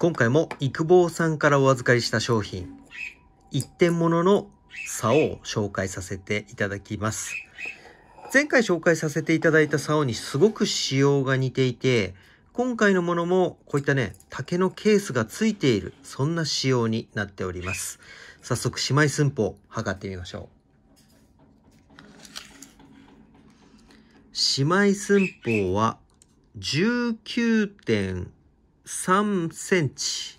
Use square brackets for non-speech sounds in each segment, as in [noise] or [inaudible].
今回も育坊さんからお預かりした商品、一点物の竿を紹介させていただきます。前回紹介させていただいた竿にすごく仕様が似ていて、今回のものもこういったね、竹のケースがついている、そんな仕様になっております。早速、姉妹寸法を測ってみましょう。姉妹寸法は19.5 3センチ、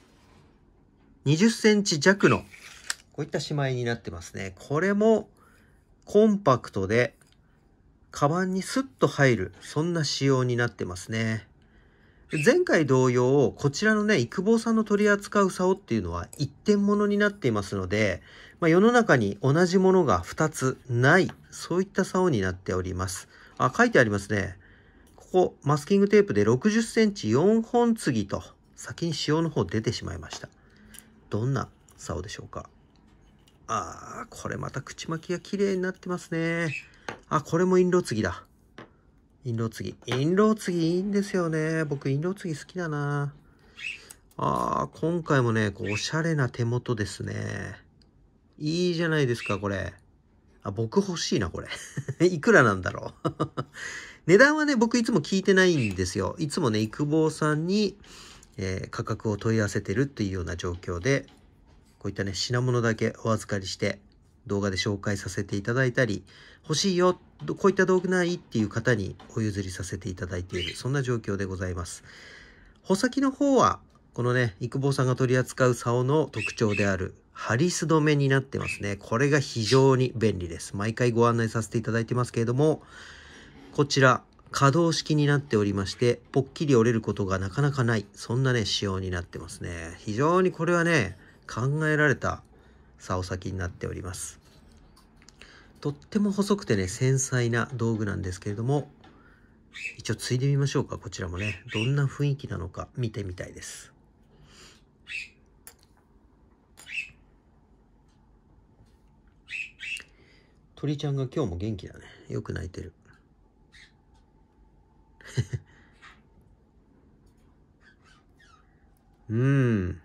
20センチ弱の、こういったしまいになってますね。これもコンパクトで、カバンにスッと入る、そんな仕様になってますね。前回同様、こちらのね、育坊さんの取り扱う竿っていうのは一点物になっていますので、まあ、世の中に同じものが2つない、そういった竿になっております。あ、書いてありますね。こ、こ、マスキングテープで60センチ4本継ぎと、先に塩の方出てしまいました。どんな竿でしょうかあー、これまた口巻きが綺麗になってますね。あ、これもインロ継ぎだ。インロ継ぎ。インロ継ぎいいんですよね。僕インロ継ぎ好きだな。あー、今回もね、こうおしゃれな手元ですね。いいじゃないですか、これ。あ、僕欲しいな、これ。[laughs] いくらなんだろう [laughs] 値段はね、僕いつも聞いてないんですよ。いつもね、育坊さんに、えー、価格を問い合わせてるっていうような状況で、こういったね、品物だけお預かりして、動画で紹介させていただいたり、欲しいよ、こういった道具ないっていう方にお譲りさせていただいている、そんな状況でございます。穂先の方は、このね、育坊さんが取り扱う竿の特徴であるハリス止めになってますね。これが非常に便利です。毎回ご案内させていただいてますけれども、こちら、可動式になっておりまして、ぽっきり折れることがなかなかない、そんなね、仕様になってますね。非常にこれはね、考えられた竿先になっております。とっても細くてね、繊細な道具なんですけれども、一応ついでみましょうか、こちらもね。どんな雰囲気なのか見てみたいです。鳥ちゃんが今日も元気だね。よく泣いてる。[laughs] うん。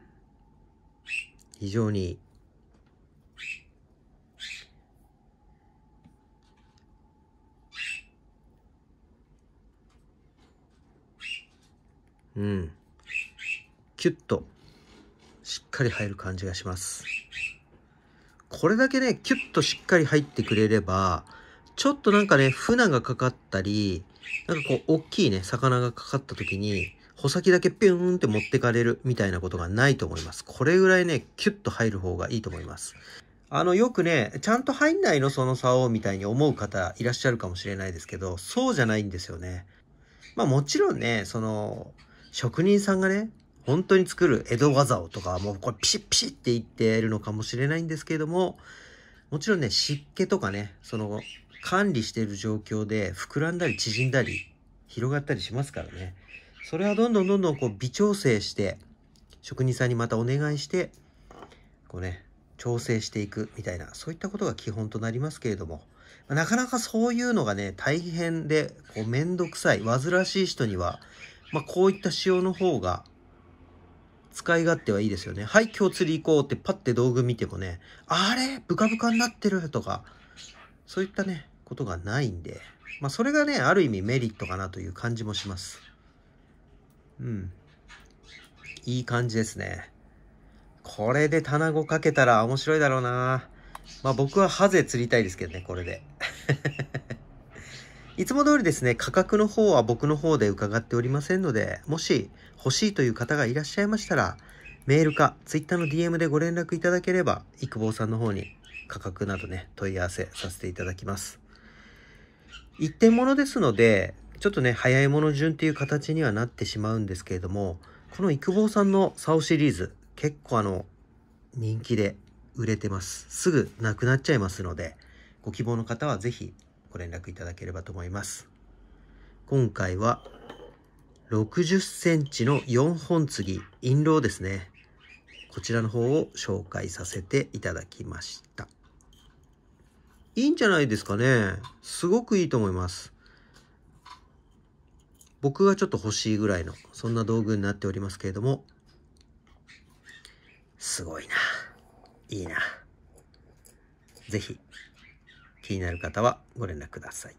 非常にいい。うん。キュッと、しっかり入る感じがします。これだけね、キュッとしっかり入ってくれれば、ちょっとなんかね、船がかかったり、なんかこう、大きいね、魚がかかった時に、穂先だけピューンって持ってかれるみたいなことがないと思います。これぐらいね、キュッと入る方がいいと思います。あの、よくね、ちゃんと入んないのその竿みたいに思う方いらっしゃるかもしれないですけど、そうじゃないんですよね。まあもちろんね、その、職人さんがね、本当に作る江戸技をとか、もうこれピシッピシッって言ってるのかもしれないんですけれども、もちろんね、湿気とかね、その管理している状況で膨らんだり縮んだり広がったりしますからね。それはどんどんどんどんこう微調整して、職人さんにまたお願いして、こうね、調整していくみたいな、そういったことが基本となりますけれども、なかなかそういうのがね、大変で、こう、めんどくさい、煩わしい人には、まあ、こういった仕様の方が使い勝手はいいですよね。はい、今日釣り行こうってパッて道具見てもね、あれブカブカになってるとか、そういったね、ことがないんで、まあそれがね、ある意味メリットかなという感じもします。うん。いい感じですね。これで棚子かけたら面白いだろうな。まあ僕はハゼ釣りたいですけどね、これで。いつも通りですね、価格の方は僕の方で伺っておりませんので、もし欲しいという方がいらっしゃいましたら、メールか Twitter の DM でご連絡いただければ、イクボさんの方に価格などね、問い合わせさせていただきます。一点物ですので、ちょっとね、早いもの順っていう形にはなってしまうんですけれども、このイクボさんの竿シリーズ、結構あの、人気で売れてます。すぐなくなっちゃいますので、ご希望の方はぜひご連絡いただければと思います。今回は60センチの4本継ぎ、インローですね。こちらの方を紹介させていただきました。いいんじゃないですかね。すごくいいと思います。僕がちょっと欲しいぐらいの、そんな道具になっておりますけれども、すごいな。いいな。ぜひ気になる方はご連絡ください。